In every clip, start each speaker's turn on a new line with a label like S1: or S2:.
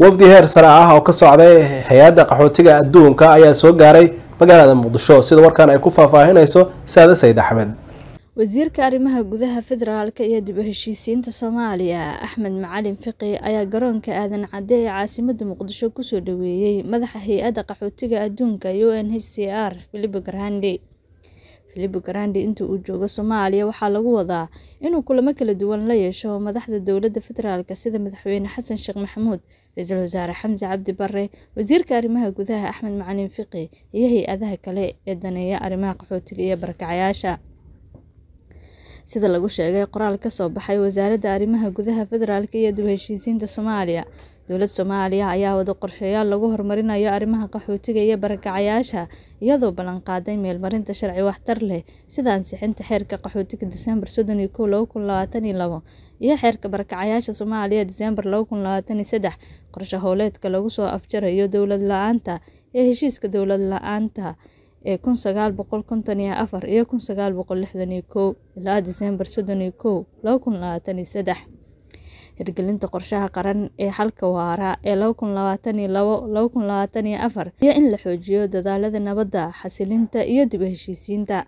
S1: wafdi heer sare ah oo ka socday hay-adda qaxootiga adduunka ayaa soo gaaray magaalada muqdisho sida warkaan ay ku faahfaahinayso saade sayid axmed
S2: wasiirka arrimaha gudaha federaalka iyo dib u heshiisiinta soomaaliya axmed macalin fiqi ayaa garoonka aadan cadde ee caasimada muqdisho kusoo dhaweeyey madaxa hay-adda qaxootiga adduunka u n h c r filip grande Filippo Grandi intii uu joogo Soomaaliya waxaa lagu wadaa inuu kulamo kala duwan la yeesho madaxda dowladda federaalka sida madaxweyne xasan sheekh maxamuud ra-iisul wasaare xamse cabdi barre wasiirka arrimaha gudaha axmed macalin fiqi iyo hay-adaha kale ee daneeya arrimaha qaxootiga iyo barakacayaasha sida lagu sheegay qoraal ka soo baxay wasaaradda arrimaha gudaha federaalka iyo dib u heshiisiinta soomaaliya dowlad soomaaliya ayaa wada qorshayaal lagu horumarinayo arrimaha qaxootiga iyo barakacayaasha iyadoo ballanqaaday meelmarinta sharci waxtar leh sida ansixinta xeerka qaxootiga diseembar iyo xeerka barakacayaasha soomaaliya diseembar laba qorsho howleedka lagu soo afjarayo dowlad la-aanta ee heshiiska dowlad la-aanta ee iyo ilaa diseembar hirgelinta qorshaha qaran ee xalka waara ee iyo in la xoojiyo dadaalada nabadda xasilinta iyo dib heshiisiinta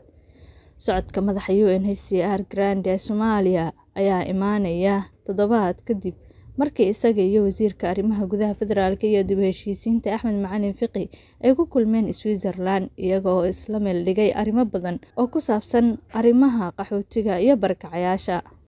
S2: socodka madaxa u n h c r grand ee soomaaliya ayaa imaanaya toddobaad kadib markii isaga iyo wasiirka arrimaha gudaha federaalk iyo dib heshiisiinta axmed macalin fiqi ay ku kulmeen switzerland iyaga oo isla meeldhigay arrimo badan oo ku saabsan arrimaha qaxootiga iyo barakacayaasha